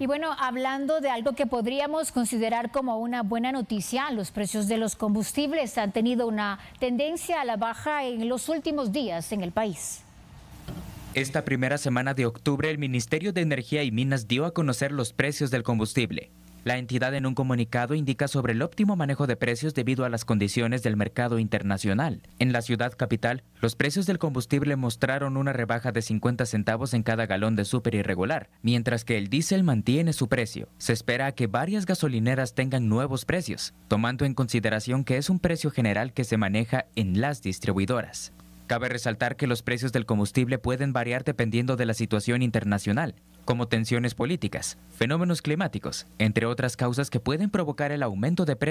Y bueno, hablando de algo que podríamos considerar como una buena noticia, los precios de los combustibles han tenido una tendencia a la baja en los últimos días en el país. Esta primera semana de octubre, el Ministerio de Energía y Minas dio a conocer los precios del combustible. La entidad en un comunicado indica sobre el óptimo manejo de precios debido a las condiciones del mercado internacional. En la ciudad capital, los precios del combustible mostraron una rebaja de 50 centavos en cada galón de súper irregular, mientras que el diésel mantiene su precio. Se espera a que varias gasolineras tengan nuevos precios, tomando en consideración que es un precio general que se maneja en las distribuidoras. Cabe resaltar que los precios del combustible pueden variar dependiendo de la situación internacional, como tensiones políticas, fenómenos climáticos, entre otras causas que pueden provocar el aumento de precios.